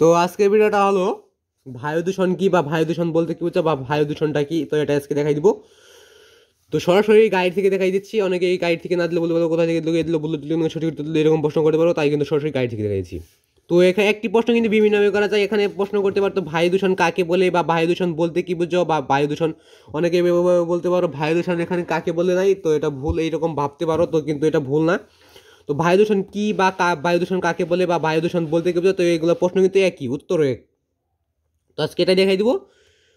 তো আজকের ভিডিওটা হলো বায়ু দূষণ কী বা বায়ু দূষণ বলতে কী বুঝছো বা বায়ু দূষণটা কী তো এটা আজকে দেখাই দিব তো সরাসরি গাইড থেকে দেখাই দিচ্ছি অনেকে এই গাইড থেকে না দিলে বলতে কোথায় থেকে মানে দিলে এদিলো বললো দিলে সঠিক এরকম প্রশ্ন করতে পারো তাই কিন্তু সরাসরি গাইড থেকে দেখাইছি তো এখানে একটি প্রশ্ন কিন্তু বিভিন্নভাবে করা যায় এখানে প্রশ্ন করতে পারতো বায়ু দূষণ কাকে বলে বা বায়ু দূষণ বলতে কি বুঝো বা বায়ু দূষণ অনেকে বলতে পারো বায়ু দূষণ এখানে কাকে বলে নাই তো এটা ভুল এইরকম ভাবতে পারো তো কিন্তু এটা ভুল না তো বায়ু দূষণ কী বা বায়ু দূষণ কাকে বলে বা বায়ু দূষণ বলতে কি তো এগুলো প্রশ্ন কিন্তু একই উত্তর এক তো আজকে এটা দেখাই দিব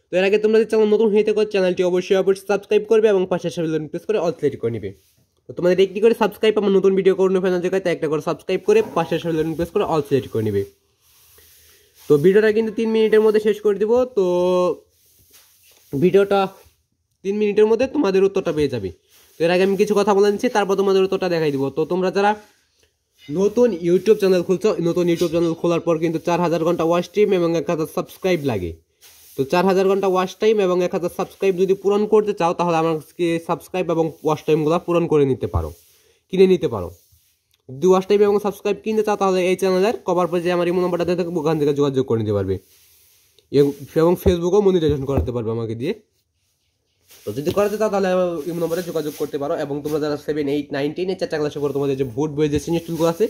তো এর আগে তোমরা যদি চ্যানেল নতুন হয়ে থাকো চ্যানেলটি অবশ্যই অবশ্যই সাবস্ক্রাইব করবে এবং পাশে সাবধান প্রেস করে অল সিলেক্ট করে নেবে তো তোমাদের একটি করে সাবস্ক্রাইব আমার নতুন ভিডিও করে ফেলার জায়গায় তাই একটা করে সাবস্ক্রাইব করে পাশে সাবধান প্রেস করে অল সিলেক্ট করে নেবে তো ভিডিওটা কিন্তু তিন মিনিটের মধ্যে শেষ করে দিব তো ভিডিওটা তিন মিনিটের মধ্যে তোমাদের উত্তরটা পেয়ে যাবে তো এর আগে আমি কিছু কথা বলে নিচ্ছি তারপর তোমাদের উত্তরটা দেখাই দিব তো তোমরা যারা নতুন ইউটিউব চ্যানেল খুলছো নতুন ইউটিউব চ্যানেল খোলার পর কিন্তু চার হাজার ঘন্টা ওয়াচ টাইম এবং এক হাজার সাবস্ক্রাইব লাগে তো চার হাজার ঘন্টা ওয়াচ টাইম এবং এক হাজার সাবস্ক্রাইব যদি পূরণ করতে চাও তাহলে আমাকে সাবস্ক্রাইব এবং ওয়াচ টাইমগুলো পূরণ করে নিতে পারো কিনে নিতে পারো যদি ওয়াচ টাইম এবং সাবস্ক্রাইব কিনতে চাও তাহলে এই চ্যানেলের কভার পেজে আমার ইমো নাম্বারটা দিয়ে ওখান থেকে যোগাযোগ করে নিতে পারবে এবং ফেসবুকেও মনিটাইজেশন করাতে পারবে আমাকে দিয়ে তো যদি করাতে চাও তাহলে এই নম্বরে যোগাযোগ করতে পারো এবং তোমরা যারা সেভেন এইট নাইনটিনে টেন চারটা ক্লাসে পড়ো তোমাদের যে ভোট বইয়ে যে সৃজনশীলগুলো আছে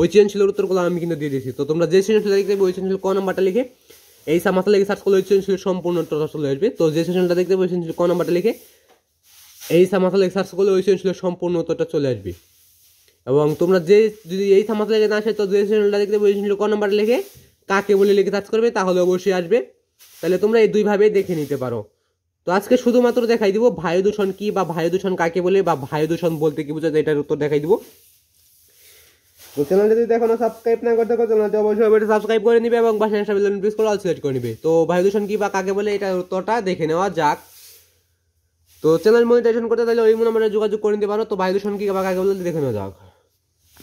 ওই সৃজনশীলের উত্তরগুলো আমি কিন্তু দিয়ে দিয়েছি তো তোমরা যে সৃজনশীল দেখতে ওই সৃজনশীল ক নাম্বারটা লিখে এই মাথা লিখে সার্চ করলে ওই সৃজনশীলের সম্পূর্ণ উত্তর চলে আসবে তো যে সৃজনশীলটা দেখতে ওই সৃজনশীল ক নাম্বারটা লিখে এই মাথা লিখে সার্চ করলে ওই সৃজনশীলের সম্পূর্ণ উত্তরটা চলে আসবে এবং তোমরা যে যদি এই মাথা লিখে না আসে তো যে সৃজনশীলটা দেখতে ওই সৃজনশীল ক নাম্বারটা লিখে কাকে বলে লিখে সার্চ করবে তাহলে অবশ্যই আসবে তাহলে তোমরা এই দুইভাবে দেখে নিতে পারো তো আজকে শুধুমাত্র দেখাই দিব বায়ু দূষণ কি বা বায়ু দূষণ কাকে বলে বা বায়ু দূষণ বলতে কি যায় এটার উত্তর দেখাই দিব তো চ্যানেলটি যদি দেখো না সাবস্ক্রাইব না করতে পারো চ্যানেলটি অবশ্যই এটা সাবস্ক্রাইব করে নিবে এবং পাশে একটা প্রেস করে অল সিলেক্ট করে নিবে তো বায়ু দূষণ কি বা কাকে বলে এটার উত্তরটা দেখে নেওয়া যাক তো চ্যানেল মনিটাইজেশন করতে তাহলে ওই নম্বরে যোগাযোগ করে নিতে পারো তো বায়ু দূষণ কি বা কাকে বলে দেখে নেওয়া যাক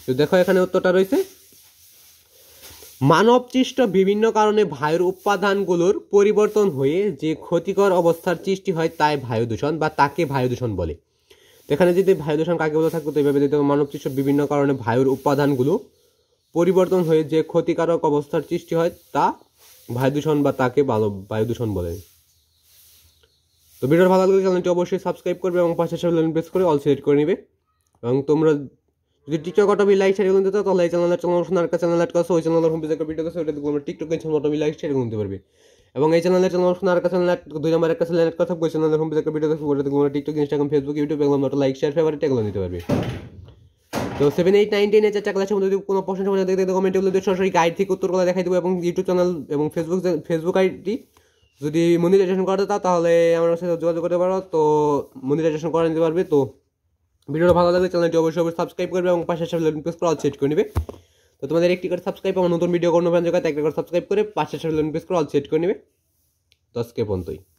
তো দেখো এখানে উত্তরটা রয়েছে মানবচিষ্ট বিভিন্ন কারণে বায়ুর উপাদানগুলোর পরিবর্তন হয়ে যে ক্ষতিকর অবস্থার সৃষ্টি হয় তাই বায়ু দূষণ বা তাকে বায়ু দূষণ বলে তো এখানে যদি বায়ু দূষণ কাকে বলে থাকতো তো এভাবে যদি মানবচিষ্ট বিভিন্ন কারণে বায়ুর উপাদানগুলো পরিবর্তন হয়ে যে ক্ষতিকারক অবস্থার সৃষ্টি হয় তা বায়ু দূষণ বা তাকে বায়ু দূষণ বলে তো ভিডিওর ভালো লাগলে চ্যানেলটি অবশ্যই সাবস্ক্রাইব করবে এবং পাশে প্রেস করে অল সিলেক্ট করে নেবে এবং তোমরা যদি টিকটক অটো লাইক শেয়ার করে দিতে তাহলে এই চ্যানেল চ্যানেল শোনার চ্যানেল অ্যাড করছে ওই চ্যানেল হোম পেজের ভিডিও আছে ওটা দেখবো TikTok channel auto like share করে দিতে পারবে এবং এই চ্যানেলে চ্যানেল শোনার কাছে দুই নম্বর একটা চ্যানেল কথা বলছে চ্যানেলের হোম পেজের ভিডিও দেখবো ওটা দেখবো টিকটক ইনস্টাগ্রাম ফেসবুক ইউটিউব এগুলো অটো লাইক শেয়ার ফেভারিট এগুলো নিতে পারবে তো সেভেন এইট নাইন টেনে চারটা ক্লাসের মধ্যে যদি কোনো প্রশ্ন সময় দেখতে কমেন্টে বলে সরাসরি গাইড থেকে উত্তর করে দেখাই দেবো এবং ইউটিউব চ্যানেল এবং ফেসবুক ফেসবুক আইডি যদি মনিটাইজেশন করাতে তাহলে আমার সাথে যোগাযোগ করতে পারো তো মনিটাইজেশন করে নিতে পারবে তো ভিডিওটা ভালো লাগলে চ্যানেলটি অবশ্যই অবশ্যই সাবস্ক্রাইব করবে এবং পাশে সাথে প্রেস করে সেট করে নেবে তো তোমাদের একটি করে সাবস্ক্রাইব এবং নতুন ভিডিও কোনো ফ্যান একটা করে সাবস্ক্রাইব করে পাশে সাথে প্রেস করে সেট করে নেবে তো আজকে পর্যন্তই